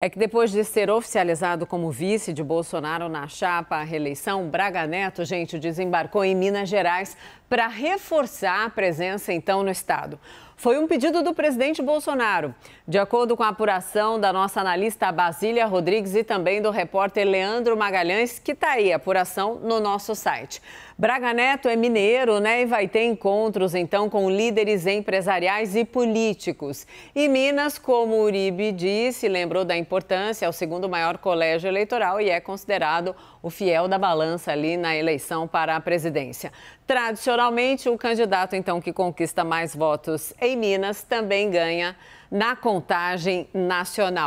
É que depois de ser oficializado como vice de Bolsonaro na chapa à reeleição, Braga Neto, gente, desembarcou em Minas Gerais para reforçar a presença, então, no Estado. Foi um pedido do presidente Bolsonaro. De acordo com a apuração da nossa analista Basília Rodrigues e também do repórter Leandro Magalhães, que está aí a apuração no nosso site. Braga Neto é mineiro, né? E vai ter encontros, então, com líderes empresariais e políticos. E Minas, como Uribe disse, lembrou da importância, é o segundo maior colégio eleitoral e é considerado o fiel da balança ali na eleição para a presidência. Tradicional Naturalmente, o candidato então que conquista mais votos em Minas também ganha na contagem nacional.